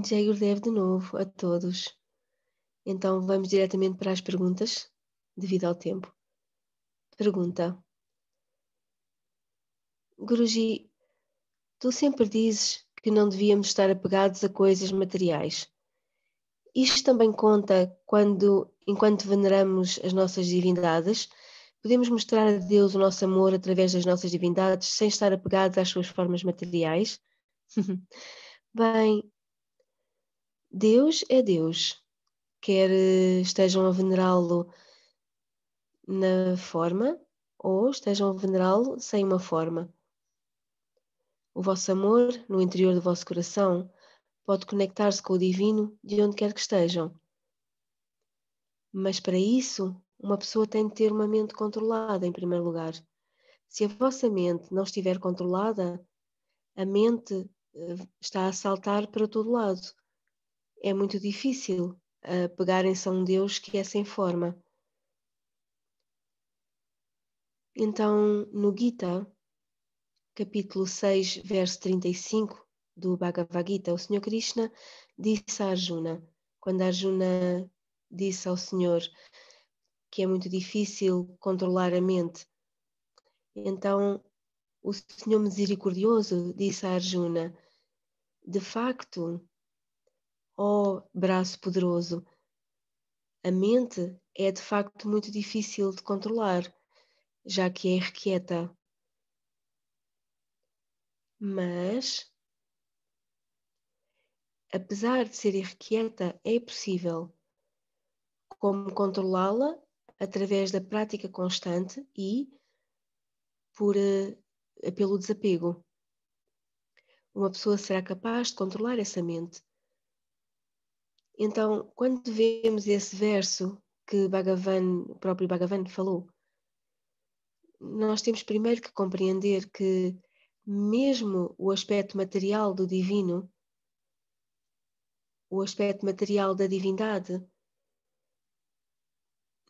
Jair deve de novo a todos. Então vamos diretamente para as perguntas, devido ao tempo. Pergunta. Guruji, tu sempre dizes que não devíamos estar apegados a coisas materiais. Isto também conta quando, enquanto veneramos as nossas divindades, podemos mostrar a Deus o nosso amor através das nossas divindades sem estar apegados às suas formas materiais? Bem, Deus é Deus, quer eh, estejam a venerá-lo na forma ou estejam a venerá-lo sem uma forma. O vosso amor, no interior do vosso coração, pode conectar-se com o divino de onde quer que estejam. Mas para isso, uma pessoa tem de ter uma mente controlada, em primeiro lugar. Se a vossa mente não estiver controlada, a mente eh, está a saltar para todo lado é muito difícil uh, eh, pegarem-se a um Deus que é sem forma. Então, no Gita, capítulo 6, verso 35 do Bhagavad Gita, o Senhor Krishna disse a Arjuna, quando Arjuna disse ao Senhor que é muito difícil controlar a mente, então o Senhor Misericordioso disse a Arjuna: De facto, ó oh, braço poderoso. A mente é de facto muito difícil de controlar, já que é irrequieta. Mas, apesar de ser irrequieta, é possível. Como controlá-la através da prática constante e por, eh, pelo desapego. Uma pessoa será capaz de controlar essa mente então, quando vemos esse verso que Bhagavan, o próprio Bhagavan falou, nós temos primeiro que compreender que mesmo o aspecto material do divino, o aspecto material da divindade,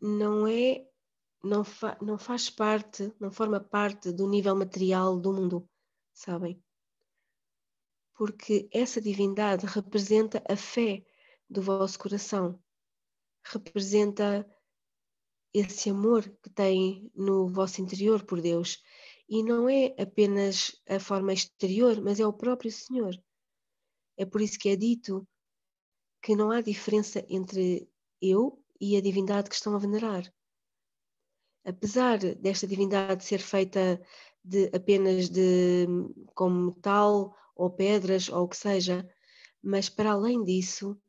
não é, não, fa, não faz parte, não forma parte do nível material do mundo, sabem? Porque essa divindade representa a fé do vosso coração. Representa esse amor que tem no vosso interior por Deus. E não é apenas a forma exterior, mas é o próprio Senhor. É por isso que é dito que não há diferença entre eu e a divindade que estão a venerar. Apesar desta divindade ser feita de apenas de como metal ou pedras ou o que seja, mas para além disso,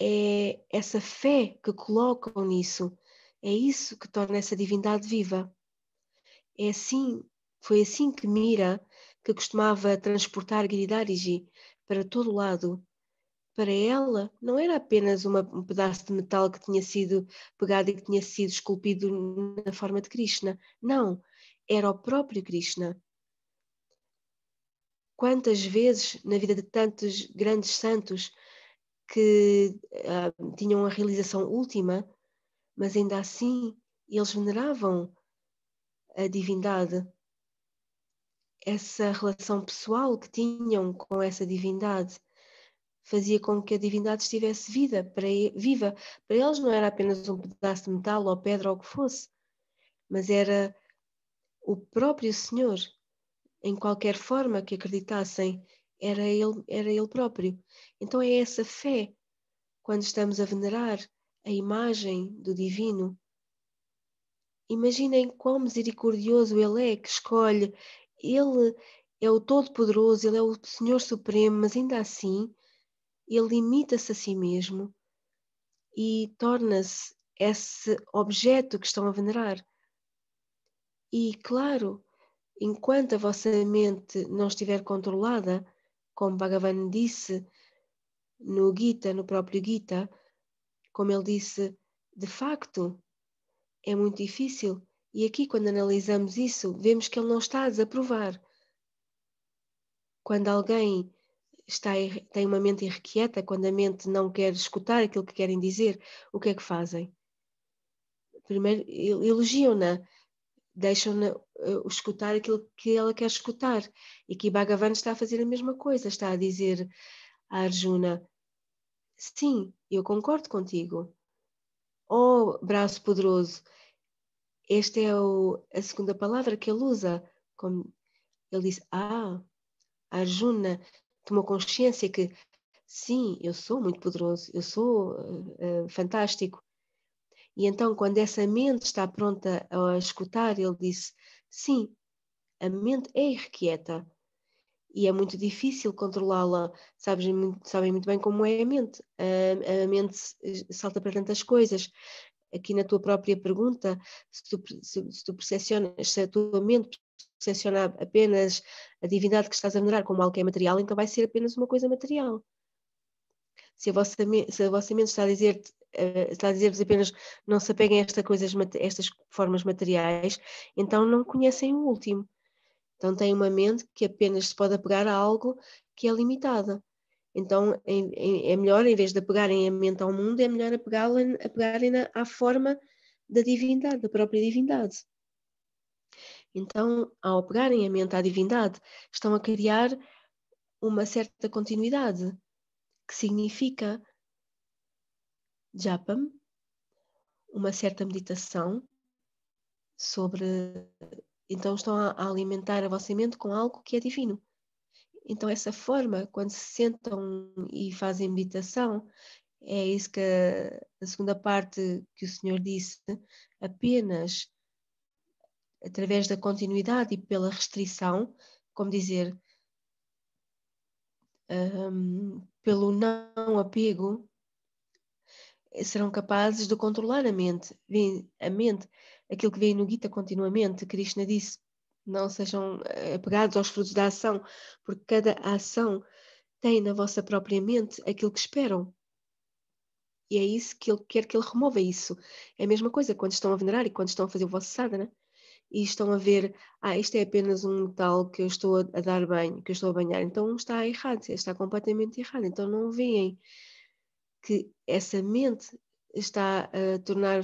é essa fé que colocam nisso, é isso que torna essa divindade viva. É assim, foi assim que Mira, que costumava transportar Giridhariji para todo lado, para ela não era apenas uma, um pedaço de metal que tinha sido pegado e que tinha sido esculpido na forma de Krishna. Não, era o próprio Krishna. Quantas vezes na vida de tantos grandes santos que uh, tinham a realização última, mas ainda assim eles veneravam a divindade. Essa relação pessoal que tinham com essa divindade fazia com que a divindade estivesse vida, para, viva. Para eles não era apenas um pedaço de metal ou pedra ou o que fosse, mas era o próprio Senhor, em qualquer forma que acreditassem era ele, era ele próprio. Então é essa fé, quando estamos a venerar a imagem do divino. Imaginem quão misericordioso ele é, que escolhe. Ele é o Todo-Poderoso, ele é o Senhor Supremo, mas ainda assim, ele limita-se a si mesmo e torna-se esse objeto que estão a venerar. E claro, enquanto a vossa mente não estiver controlada, como Bhagavan disse no Gita, no próprio Gita, como ele disse, de facto, é muito difícil. E aqui, quando analisamos isso, vemos que ele não está a desaprovar. Quando alguém está, tem uma mente irrequieta, quando a mente não quer escutar aquilo que querem dizer, o que é que fazem? Primeiro, elogiam-na deixam-na uh, escutar aquilo que ela quer escutar. E que Bhagavan está a fazer a mesma coisa, está a dizer a Arjuna: Sim, eu concordo contigo. Oh, braço poderoso, esta é o, a segunda palavra que ele usa. Como ele diz: Ah, Arjuna tomou consciência que sim, eu sou muito poderoso, eu sou uh, fantástico. E então, quando essa mente está pronta a escutar, ele disse: Sim, a mente é irrequieta e é muito difícil controlá-la. Sabem muito, sabem muito bem como é a mente. A, a, mente salta para tantas coisas. Aqui na tua própria pergunta, se tu, se, se tu percepcionas, se a tua mente percepciona apenas a divindade que estás a venerar como algo que é material, então vai ser apenas uma coisa material. Se a vossa, se a vossa mente está a dizer-te eh, está a dizer-vos apenas não se apeguem a esta coisas, estas formas materiais, então não conhecem o último. Então têm uma mente que apenas se pode apegar a algo que é limitada. Então é, melhor, em vez de apegarem a mente ao mundo, é melhor apegarem-na à forma da divindade, da própria divindade. Então, ao apegarem a mente à divindade, estão a criar uma certa continuidade, que significa Japam, uma certa meditação sobre. Então, estão a alimentar a vossa mente com algo que é divino. Então, essa forma, quando se sentam e fazem meditação, é isso que a, a segunda parte que o Senhor disse, apenas através da continuidade e pela restrição, como dizer, um, pelo não apego, serão capazes de controlar a mente, a mente, aquilo que vem no Gita continuamente, Krishna disse, não sejam eh, apegados aos frutos da ação, porque cada ação tem na vossa própria mente aquilo que esperam. E é isso que ele quer que ele remova isso. É a mesma coisa quando estão a venerar e quando estão a fazer o vosso sadhana e estão a ver, ah, isto é apenas um metal que eu estou a dar banho, que eu estou a banhar, então está errado, está completamente errado, então não veem que essa mente está a tornar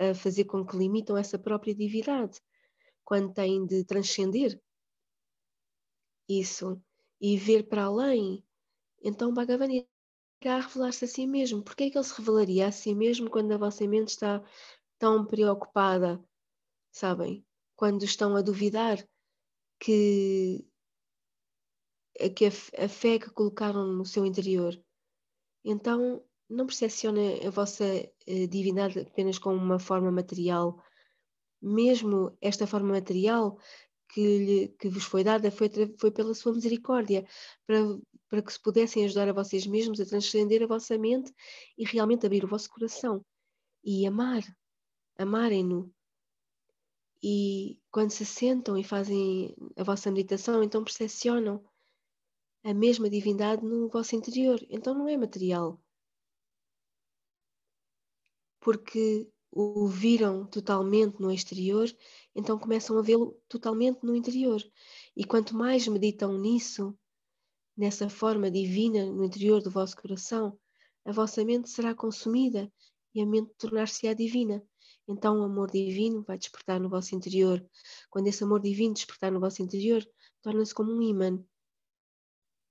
a, a fazer com que limitam essa própria divindade quando têm de transcender isso e ver para além. Então Bhagavan irá revelar-se a si mesmo. Porque é que ele se revelaria a si mesmo quando a vossa mente está tão preocupada, sabem? Quando estão a duvidar que, que a, a fé que colocaram no seu interior. Então não percepciona a vossa eh, divindade apenas como uma forma material. Mesmo esta forma material que, lhe, que vos foi dada foi, foi pela sua misericórdia, para, para que se pudessem ajudar a vocês mesmos a transcender a vossa mente e realmente abrir o vosso coração e amar, amarem-no. E quando se sentam e fazem a vossa meditação, então percepcionam a mesma divindade no vosso interior. Então não é material porque o viram totalmente no exterior, então começam a vê-lo totalmente no interior. E quanto mais meditam nisso, nessa forma divina no interior do vosso coração, a vossa mente será consumida e a mente tornar-se-á divina. Então o amor divino vai despertar no vosso interior. Quando esse amor divino despertar no vosso interior, torna-se como um imã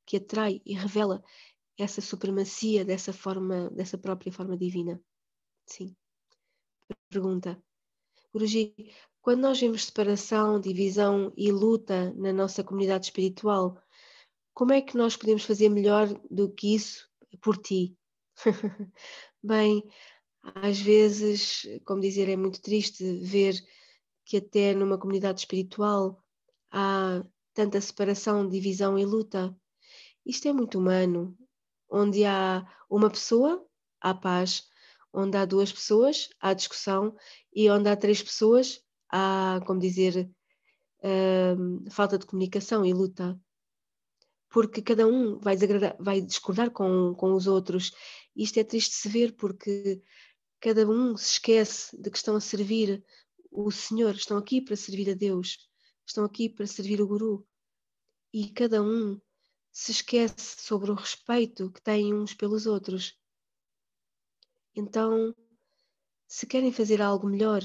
que atrai e revela essa supremacia dessa forma, dessa própria forma divina. Sim. Pergunta. Guruji, quando nós vemos separação, divisão e luta na nossa comunidade espiritual, como é que nós podemos fazer melhor do que isso por ti? Bem, às vezes, como dizer, é muito triste ver que até numa comunidade espiritual há tanta separação, divisão e luta. Isto é muito humano. Onde há uma pessoa, há paz. Onde há duas pessoas, há discussão, e onde há três pessoas, há, como dizer, uh, falta de comunicação e luta. Porque cada um vai, vai discordar com, com os outros. Isto é triste de se ver, porque cada um se esquece de que estão a servir o Senhor, estão aqui para servir a Deus, estão aqui para servir o Guru. E cada um se esquece sobre o respeito que têm uns pelos outros. Então, se querem fazer algo melhor,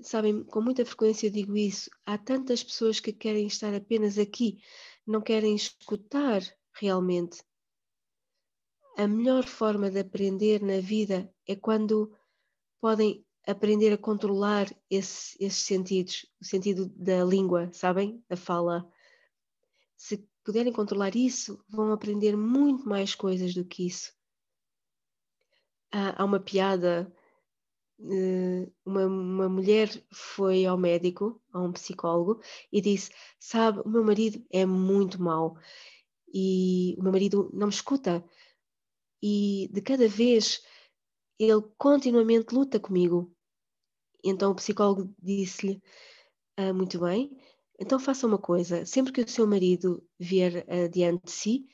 sabem, com muita frequência digo isso, há tantas pessoas que querem estar apenas aqui, não querem escutar realmente. A melhor forma de aprender na vida é quando podem aprender a controlar esse, esses sentidos, o sentido da língua, sabem? a fala. Se puderem controlar isso, vão aprender muito mais coisas do que isso há uma piada. Eh, uma, uma mulher foi ao médico, a um psicólogo, e disse: Sabe, o meu marido é muito mau e o meu marido não me escuta, e de cada vez ele continuamente luta comigo. Então o psicólogo disse-lhe: ah, Muito bem, então faça uma coisa, sempre que o seu marido vier diante de si,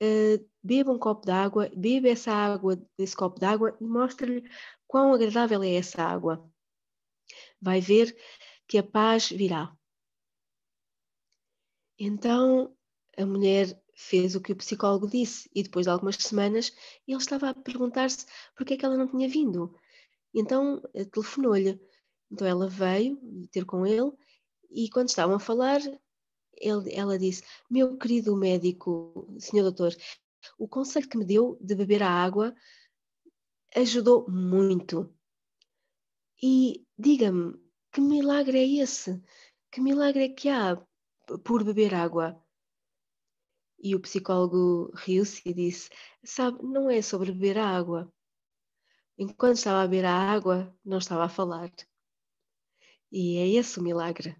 eh, beba um copo d'água, beba essa água esse copo d'água e mostre lhe quão agradável é essa água. Vai ver que a paz virá. Então a mulher fez o que o psicólogo disse e depois de algumas semanas ele estava a perguntar-se por que é que ela não tinha vindo. Então eh, telefonou-lhe. Então ela veio ter com ele e quando estavam a falar, ele, ela disse: Meu querido médico, senhor doutor, o conselho que me deu de beber a água ajudou muito. E diga-me, que milagre é esse? Que milagre é que há por beber água? E o psicólogo riu-se e disse: Sabe, não é sobre beber a água. Enquanto estava a beber a água, não estava a falar. E é esse o milagre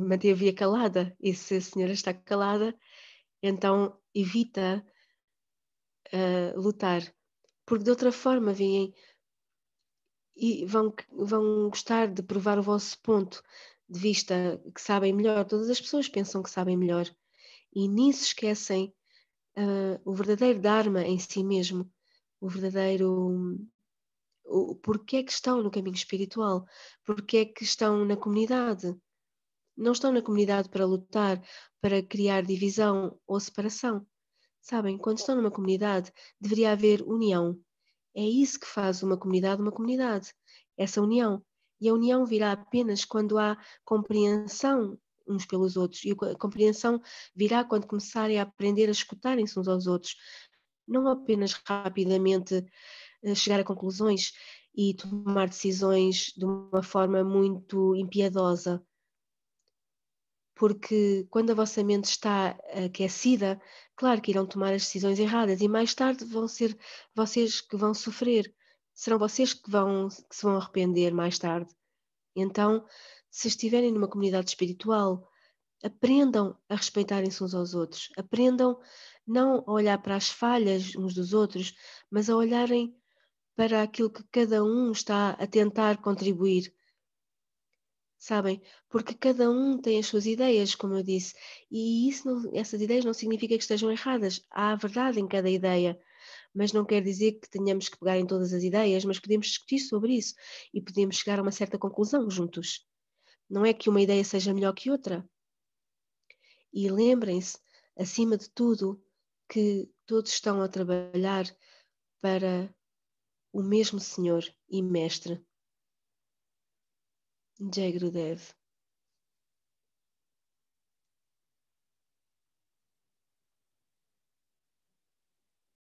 manteve-a calada. E se a senhora está calada, então evita uh, lutar. Porque de outra forma vêm e vão, vão gostar de provar o vosso ponto de vista que sabem melhor. Todas as pessoas pensam que sabem melhor e nisso esquecem uh, o verdadeiro Dharma em si mesmo, o verdadeiro. O, porquê é que estão no caminho espiritual, porquê é que estão na comunidade não estão na comunidade para lutar, para criar divisão ou separação. Sabem, quando estão numa comunidade, deveria haver união. É isso que faz uma comunidade uma comunidade, essa união. E a união virá apenas quando há compreensão uns pelos outros. E a compreensão virá quando começarem a aprender a escutarem-se uns aos outros. Não apenas rapidamente eh, chegar a conclusões e tomar decisões de uma forma muito impiedosa porque quando a vossa mente está aquecida, claro que irão tomar as decisões erradas e mais tarde vão ser vocês que vão sofrer, serão vocês que, vão, que se vão arrepender mais tarde. Então, se estiverem numa comunidade espiritual, aprendam a respeitarem-se uns aos outros, aprendam não a olhar para as falhas uns dos outros, mas a olharem para aquilo que cada um está a tentar contribuir sabem? Porque cada um tem as suas ideias, como eu disse, e isso não, essas ideias não significa que estejam erradas. Há a verdade em cada ideia, mas não quer dizer que tenhamos que pegar em todas as ideias, mas podemos discutir sobre isso e podemos chegar a uma certa conclusão juntos. Não é que uma ideia seja melhor que outra. E lembrem-se, acima de tudo, que todos estão a trabalhar para o mesmo Senhor e Mestre, Jai